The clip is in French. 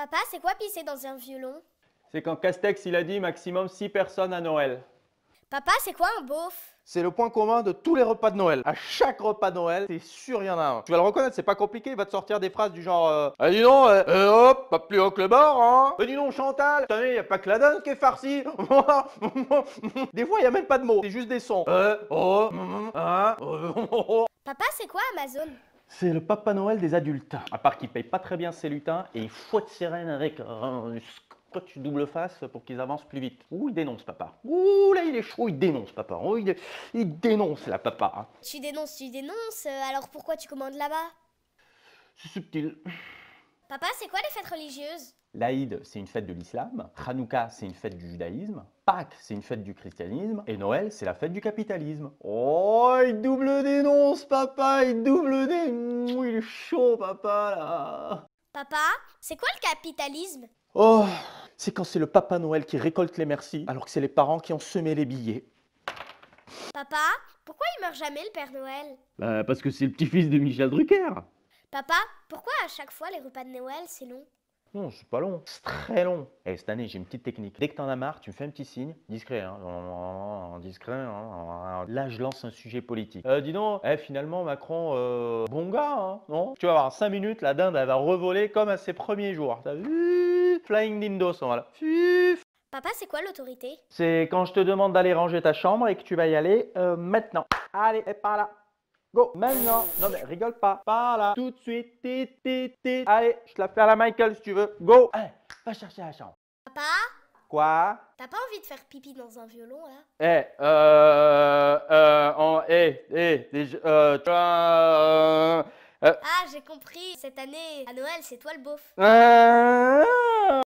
Papa, c'est quoi pisser dans un violon C'est quand Castex il a dit maximum 6 personnes à Noël. Papa, c'est quoi un beauf C'est le point commun de tous les repas de Noël. À chaque repas de Noël, t'es sûr, il y en a un. Tu vas le reconnaître, c'est pas compliqué, il va te sortir des phrases du genre euh, Ah dis donc, euh, euh, hop, pas plus haut que le bord, hein bah, dis donc, Chantal, t'as vu, a pas que la donne qui est farcie Des fois, y a même pas de mots, c'est juste des sons. Euh, oh, mm, mm, mm, hein. Papa, c'est quoi Amazon c'est le Papa Noël des adultes. À part qu'il paye pas très bien ses lutins et il fouette ses avec un scotch double face pour qu'ils avancent plus vite. Ouh, il dénonce, papa. Ouh, là, il est chaud, il dénonce, papa. Ouh, il, dénonce, la papa. Tu dénonces, tu dénonces, euh, alors pourquoi tu commandes là-bas C'est subtil. Papa, c'est quoi les fêtes religieuses L'Aïd, c'est une fête de l'islam. Hanouka, c'est une fête du judaïsme. Pâques, c'est une fête du christianisme. Et Noël, c'est la fête du capitalisme. Oh, il double papa, il double des. Il est chaud, papa, là. Papa, c'est quoi le capitalisme Oh, c'est quand c'est le Papa Noël qui récolte les merci, alors que c'est les parents qui ont semé les billets. Papa, pourquoi il meurt jamais le Père Noël Bah, parce que c'est le petit-fils de Michel Drucker. Papa, pourquoi à chaque fois les repas de Noël, c'est long non, c'est pas long. C'est très long. Et eh, cette année, j'ai une petite technique. Dès que t'en as marre, tu me fais un petit signe, discret, hein, discret. Hein. Là, je lance un sujet politique. Euh, dis donc, eh, finalement, Macron, euh, bon gars, hein, non Tu vas voir, 5 minutes, la dinde, elle va revoler comme à ses premiers jours. T'as vu Flying Dindos, hein, voilà. Papa, c'est quoi l'autorité C'est quand je te demande d'aller ranger ta chambre et que tu vas y aller euh, maintenant. Allez, et par là. Go Maintenant Non mais rigole pas Par là Tout de suite t, Allez, je te la fais à la Michael si tu veux Go Allez, hein, va chercher la chambre Papa Quoi T'as pas envie de faire pipi dans un violon, là Eh, euh... Euh... En... Eh, eh, euh, euh, euh... Ah, j'ai compris Cette année, à Noël, c'est toi le beauf hein?